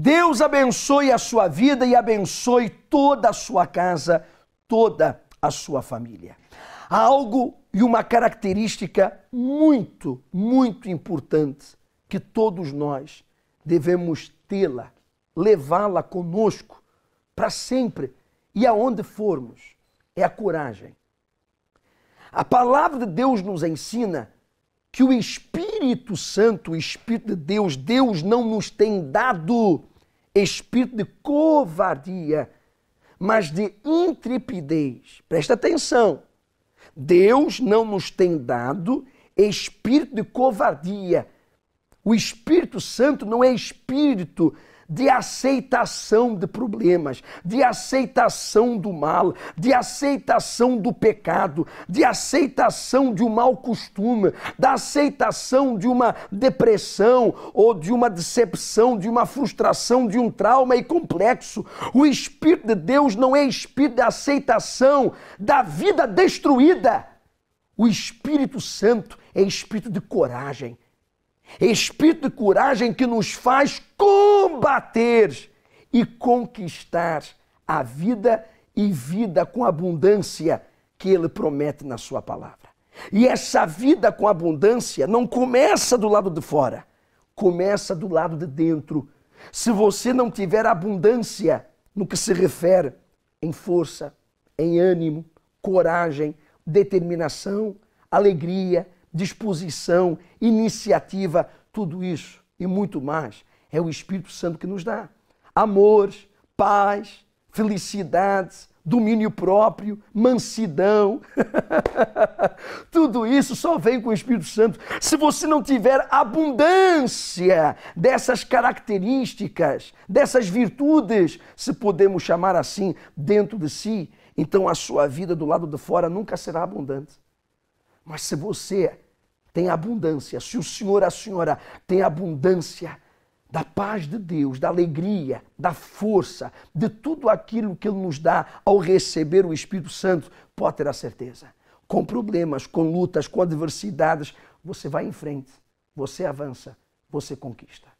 Deus abençoe a sua vida e abençoe toda a sua casa, toda a sua família. Há algo e uma característica muito, muito importante que todos nós devemos tê-la, levá-la conosco para sempre e aonde formos, é a coragem. A palavra de Deus nos ensina que o espírito Espírito Santo, o Espírito de Deus, Deus não nos tem dado espírito de covardia, mas de intrepidez. Presta atenção. Deus não nos tem dado espírito de covardia. O Espírito Santo não é espírito de aceitação de problemas, de aceitação do mal, de aceitação do pecado, de aceitação de um mau costume, da aceitação de uma depressão ou de uma decepção, de uma frustração, de um trauma e complexo. O Espírito de Deus não é espírito de aceitação da vida destruída. O Espírito Santo é espírito de coragem. É espírito de coragem que nos faz combater e conquistar a vida e vida com abundância que ele promete na sua palavra. E essa vida com abundância não começa do lado de fora, começa do lado de dentro. Se você não tiver abundância no que se refere em força, em ânimo, coragem, determinação, alegria, disposição, iniciativa, tudo isso e muito mais é o Espírito Santo que nos dá amor, paz, felicidade, domínio próprio, mansidão. Tudo isso só vem com o Espírito Santo. Se você não tiver abundância dessas características, dessas virtudes, se podemos chamar assim, dentro de si, então a sua vida do lado de fora nunca será abundante. Mas se você tem abundância, se o senhor, a senhora tem abundância, da paz de Deus, da alegria, da força, de tudo aquilo que Ele nos dá ao receber o Espírito Santo, pode ter a certeza. Com problemas, com lutas, com adversidades, você vai em frente, você avança, você conquista.